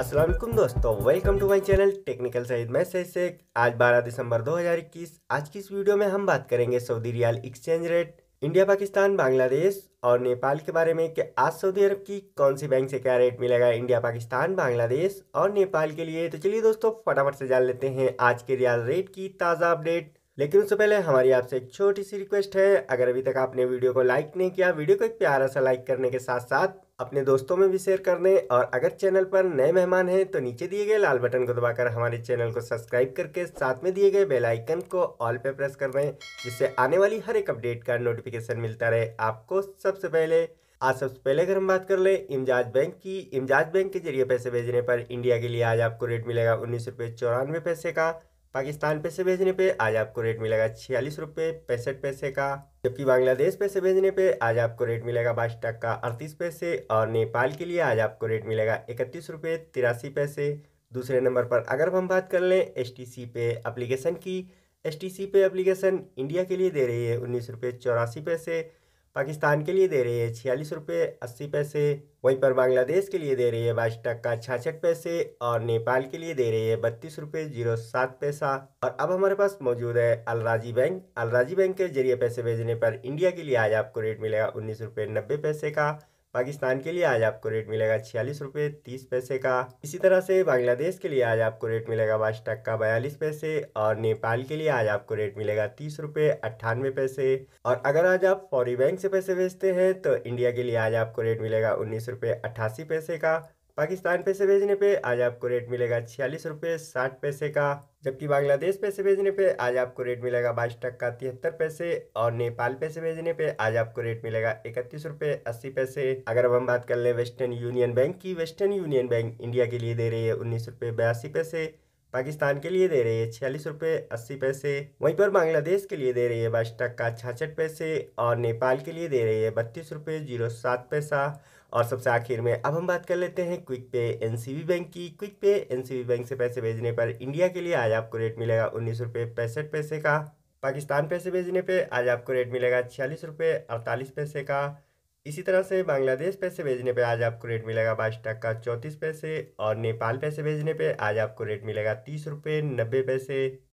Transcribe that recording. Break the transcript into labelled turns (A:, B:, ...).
A: असलम दोस्तों welcome to my channel technical Saeed मैं सही से आज 12 दिसंबर 2021 आज की इस वीडियो में हम बात करेंगे Saudi riyal exchange rate India Pakistan Bangladesh और नेपाल के बारे में कि आज सऊदी अरब की कौन सी बैंक से क्या रेट मिलेगा इंडिया पाकिस्तान बांग्लादेश और नेपाल के लिए तो चलिए दोस्तों फटाफट से जान लेते हैं आज के रियाल रेट की ताज़ा अपडेट लेकिन उससे पहले हमारी आपसे एक छोटी सी रिक्वेस्ट है अगर अभी तक आपने वीडियो को लाइक नहीं किया वीडियो को एक प्यारा सा लाइक करने के साथ साथ अपने दोस्तों में भी शेयर कर दें और अगर चैनल पर नए मेहमान हैं तो नीचे दिए गए लाल बटन को दबाकर हमारे चैनल को सब्सक्राइब करके साथ में दिए गए बेल आइकन को ऑल पे प्रेस कर दें जिससे आने वाली हर एक अपडेट का नोटिफिकेशन मिलता रहे आपको सबसे पहले आज सबसे पहले अगर हम बात कर ले इमजाज बैंक की इमजाज बैंक के जरिए पैसे भेजने पर इंडिया के लिए आज आपको रेट मिलेगा उन्नीस रुपये चौरानवे पैसे का पाकिस्तान पैसे भेजने पे आज आपको रेट मिलेगा छियालीस रुपये पैंसठ पैसे का जबकि बांग्लादेश पैसे भेजने पे आज आपको रेट मिलेगा बाईस टक्का अड़तीस पैसे और नेपाल के लिए आज आपको रेट मिलेगा इकतीस रुपये तिरासी पैसे दूसरे नंबर पर अगर हम बात कर लें एस पे अप्लीकेशन की एस पे अप्लीकेशन इंडिया के लिए दे रही है उन्नीस रुपये चौरासी पैसे पाकिस्तान के लिए दे रही है छियालीस रुपये अस्सी पैसे वहीं पर बांग्लादेश के लिए दे रही है बाईस टक्का छाछठ पैसे और नेपाल के लिए दे रही है बत्तीस रुपये जीरो सात पैसा और अब हमारे पास मौजूद है अलराजी बैंक अलराजी बैंक के जरिए पैसे भेजने पर इंडिया के लिए आज आपको रेट मिलेगा उन्नीस रुपये नब्बे पैसे का पाकिस्तान के लिए आज आपको रेट मिलेगा छियालीस रुपये तीस पैसे का इसी तरह से बांग्लादेश के लिए आज आपको रेट मिलेगा बाईस टक्का बयालीस पैसे और नेपाल के लिए आज आपको रेट मिलेगा तीस रुपये अट्ठानवे पैसे और अगर आज आप फौरी बैंक से पैसे भेजते हैं तो इंडिया के लिए आज आपको रेट मिलेगा उन्नीस रुपये अट्ठासी पैसे का पाकिस्तान पैसे भेजने पे आज आपको रेट मिलेगा छियालीस रुपये साठ पैसे का जबकि बांग्लादेश पैसे भेजने पे आज आपको रेट मिलेगा बाईस टक्का तिहत्तर पैसे और नेपाल पैसे भेजने पे आज आपको रेट मिलेगा इकतीस रुपये अस्सी पैसे अगर अब हम बात कर ले वेस्टर्न यूनियन बैंक की वेस्टर्न यूनियन बैंक इंडिया के लिए दे रही है उन्नीस रुपये बयासी पैसे पाकिस्तान के लिए दे रही है छियालीस रुपये अस्सी पैसे वहीं पर बांग्लादेश के लिए दे रही है बाईस टक्का छाछठ पैसे और नेपाल के लिए दे रही है बत्तीस रुपये जीरो सात पैसा और सबसे आखिर में अब हम बात कर लेते हैं क्विक पे एन बैंक की क्विक पे एन बैंक से पैसे भेजने पर इंडिया के लिए आज आपको रेट मिलेगा उन्नीस रुपये पैंसठ पैसे का पाकिस्तान पैसे भेजने पर आज आपको रेट मिलेगा छियालीस रुपये अड़तालीस पैसे का इसी तरह से बांग्लादेश पैसे भेजने पे आज आपको रेट मिलेगा बाईस टक्का चौंतीस पैसे और नेपाल पैसे भेजने पे आज आपको रेट मिलेगा तीस रुपये नब्बे पैसे